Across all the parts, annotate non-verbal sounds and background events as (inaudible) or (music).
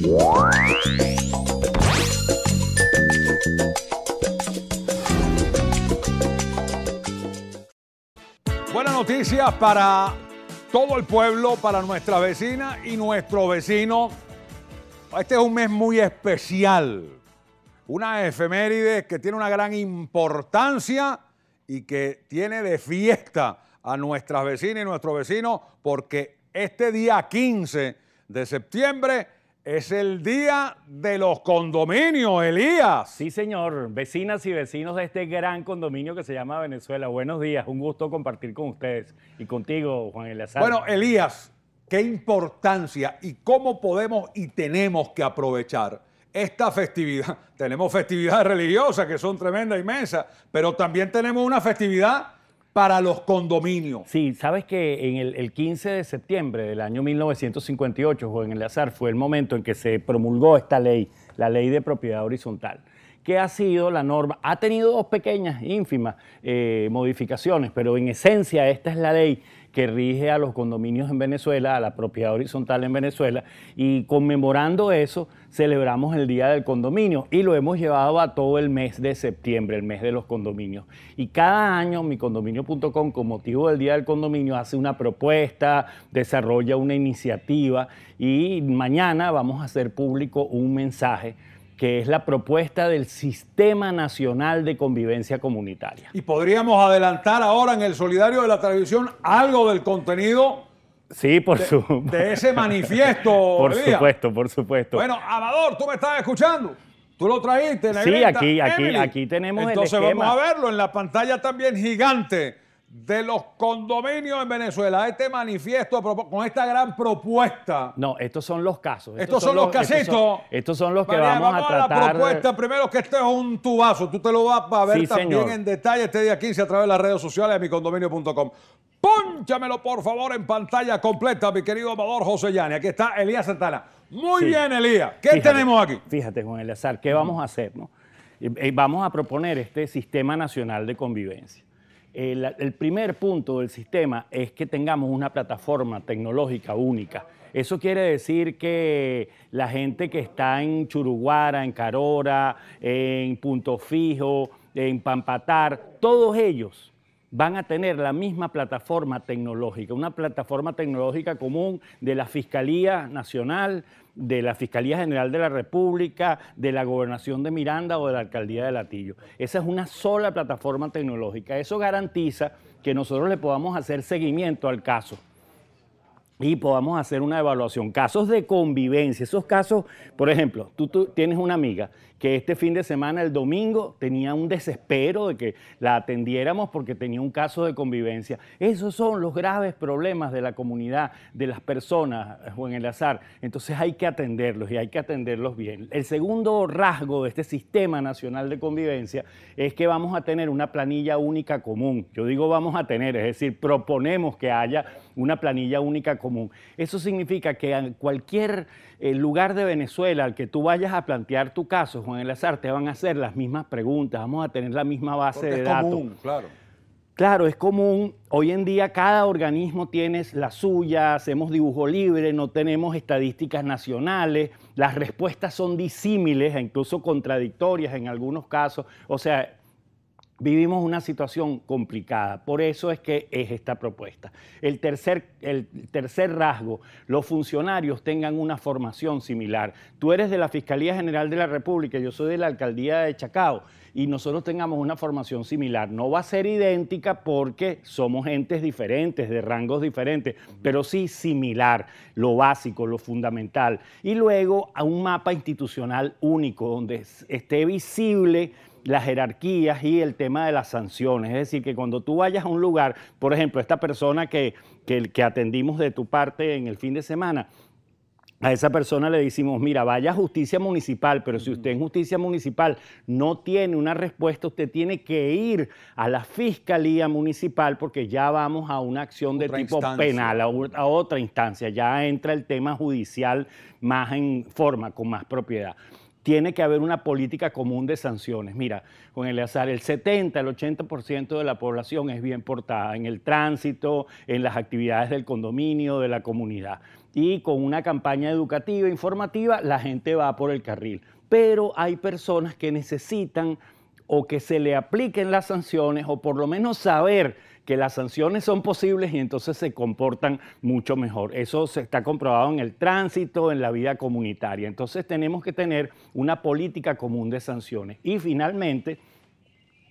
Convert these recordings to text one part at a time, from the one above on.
Buenas noticias para todo el pueblo, para nuestra vecina y nuestro vecino. Este es un mes muy especial, una efeméride que tiene una gran importancia y que tiene de fiesta a nuestras vecinas y nuestros vecinos porque este día 15 de septiembre es el día de los condominios, Elías. Sí, señor. Vecinas y vecinos de este gran condominio que se llama Venezuela. Buenos días. Un gusto compartir con ustedes y contigo, Juan Elías. Bueno, Elías, qué importancia y cómo podemos y tenemos que aprovechar esta festividad. (laughs) Tenemos festividades religiosas que son tremendas, inmensas, pero también tenemos una festividad para los condominios. Sí, sabes que en el, 15 de septiembre del año 1958, el azar, fue el momento en que se promulgó esta ley, la ley de propiedad horizontal que ha sido la norma. Ha tenido dos pequeñas, ínfimas eh, modificaciones, pero en esencia esta es la ley que rige a los condominios en Venezuela, a la propiedad horizontal en Venezuela, y conmemorando eso, celebramos el Día del Condominio y lo hemos llevado a todo el mes de septiembre, el mes de los condominios. Y cada año micondominio.com, con motivo del Día del Condominio, hace una propuesta, desarrolla una iniciativa y mañana vamos a hacer público un mensaje que es la propuesta del Sistema Nacional de Convivencia Comunitaria. Y podríamos adelantar ahora en el Solidario de la Televisión algo del contenido. Sí, por de, su... de ese manifiesto. (laughs) por supuesto, por supuesto. Bueno, Amador, tú me estás escuchando. Tú lo trajiste, Sí, aquí, aquí, aquí tenemos el esquema. vamos a verlo en la pantalla también gigante de los condominios en Venezuela, este manifiesto con esta gran propuesta. No, estos son los casos. Estos, son, los, casitos. Estos son, los que vamos, a tratar. A la propuesta, primero que este es un tubazo, tú te lo vas a ver también en detalle este día 15 a través de las redes sociales de micondominio.com. Pónchamelo por favor en pantalla completa, mi querido Amador José Yani. Aquí está Elías Santana. Muy bien, Elías. ¿Qué tenemos aquí? Fíjate, Juan Eleazar, ¿qué vamos a hacer? No? Eh, vamos a proponer este sistema nacional de convivencia el, primer punto del sistema es que tengamos una plataforma tecnológica única. Eso quiere decir que la gente que está en Churuguara, en Carora, en Punto Fijo, en Pampatar, todos ellos van a tener la misma plataforma tecnológica, una plataforma tecnológica común de la Fiscalía Nacional, de la Fiscalía General de la República, de la Gobernación de Miranda o de la Alcaldía de Latillo. Esa es una sola plataforma tecnológica. Eso garantiza que nosotros le podamos hacer seguimiento al caso y podamos hacer una evaluación. Casos de convivencia, esos casos, por ejemplo, tú, tienes una amiga que este fin de semana, el domingo, tenía un desespero de que la atendiéramos porque tenía un caso de convivencia. Esos son los graves problemas de la comunidad, de las personas, Juan El Azar. Entonces hay que atenderlos y hay que atenderlos bien. El segundo rasgo de este sistema nacional de convivencia es que vamos a tener una planilla única común. Yo digo vamos a tener, es decir, proponemos que haya una planilla única común. Eso significa que en cualquier eh, lugar de Venezuela al que tú vayas a plantear tu caso, Juan Elazar, te van a hacer las mismas preguntas, vamos a tener la misma base de datos. claro. Claro, es común. Hoy en día cada organismo tiene la suya, hacemos dibujo libre, no tenemos estadísticas nacionales, las respuestas son disímiles, e incluso contradictorias en algunos casos. O sea, vivimos una situación complicada. Por eso es que es esta propuesta. El tercer, el tercer rasgo, los funcionarios tengan una formación similar. Tú eres de la Fiscalía General de la República, yo soy de la Alcaldía de Chacao y nosotros tengamos una formación similar. No va a ser idéntica porque somos entes diferentes, de rangos diferentes, pero sí similar, lo básico, lo fundamental. Y luego a un mapa institucional único donde esté visible las jerarquías y el tema de las sanciones. Es decir, que cuando tú vayas a un lugar, por ejemplo, esta persona que, que atendimos de tu parte en el fin de semana, a esa persona le decimos, mira, vaya a justicia municipal, pero si usted en justicia municipal no tiene una respuesta, usted tiene que ir a la fiscalía municipal porque ya vamos a una acción de tipo penal, a, otra instancia, ya entra el tema judicial más en forma, con más propiedad. Tiene que haber una política común de sanciones. Mira, con el azar, el 70, el 80% de la población es bien portada en el tránsito, en las actividades del condominio, de la comunidad y con una campaña educativa, informativa, la gente va por el carril. Pero hay personas que necesitan o que se le apliquen las sanciones o por lo menos saber que las sanciones son posibles y entonces se comportan mucho mejor. Eso se está comprobado en el tránsito, en la vida comunitaria. Entonces tenemos que tener una política común de sanciones. Y finalmente,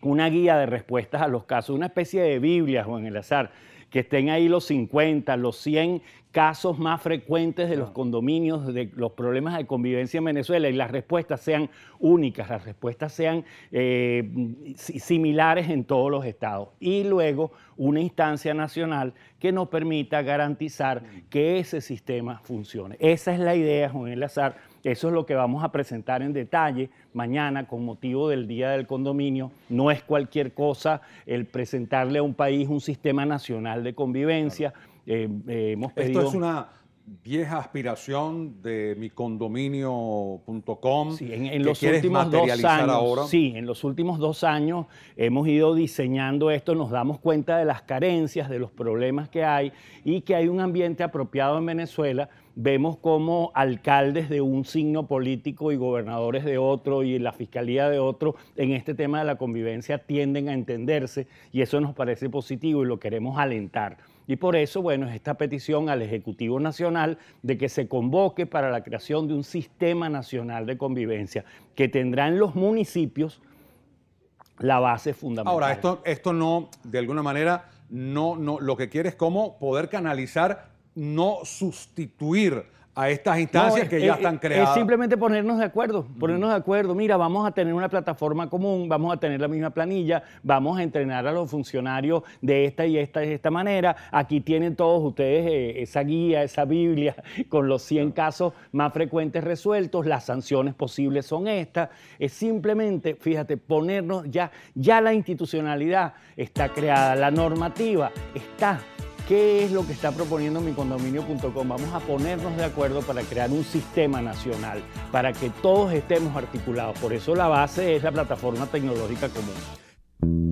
una guía de respuestas a los casos, una especie de Biblia, Juan El Azar que estén ahí los 50, los 100 casos más frecuentes de los ah. condominios, de los problemas de convivencia en Venezuela y las respuestas sean únicas, las respuestas sean eh, similares en todos los estados. Y luego una instancia nacional que nos permita garantizar mm. que ese sistema funcione. Esa es la idea, Juan Elazar. Eso es lo que vamos a presentar en detalle mañana con motivo del Día del Condominio. No es cualquier cosa el presentarle a un país un sistema nacional de convivencia. Eh, eh, hemos pedido... Esto es una vieja aspiración de micondominio.com. Sí, Ahora. Sí, en los últimos dos años hemos ido diseñando esto, nos damos cuenta de las carencias, de los problemas que hay y que hay un ambiente apropiado en Venezuela vemos como alcaldes de un signo político y gobernadores de otro y la fiscalía de otro en este tema de la convivencia tienden a entenderse y eso nos parece positivo y lo queremos alentar. Y por eso, bueno, es esta petición al Ejecutivo Nacional de que se convoque para la creación de un sistema nacional de convivencia que tendrán los municipios la base fundamental. Ahora, esto, esto no, de alguna manera, no, no, lo que quiere es cómo poder canalizar no sustituir a estas instancias que ya están creadas. Es simplemente ponernos de acuerdo, ponernos de acuerdo. Mira, vamos a tener una plataforma común, vamos a tener la misma planilla, vamos a entrenar a los funcionarios de esta y esta y esta manera. Aquí tienen todos ustedes eh, esa guía, esa Biblia (laughs) con los 100 casos más frecuentes resueltos, las sanciones posibles son estas. Es simplemente, fíjate, ponernos ya, ya la institucionalidad está creada, la normativa está ¿Qué es lo que está proponiendo micondominio.com? Vamos a ponernos de acuerdo para crear un sistema nacional, para que todos estemos articulados. Por eso la base es la plataforma tecnológica común.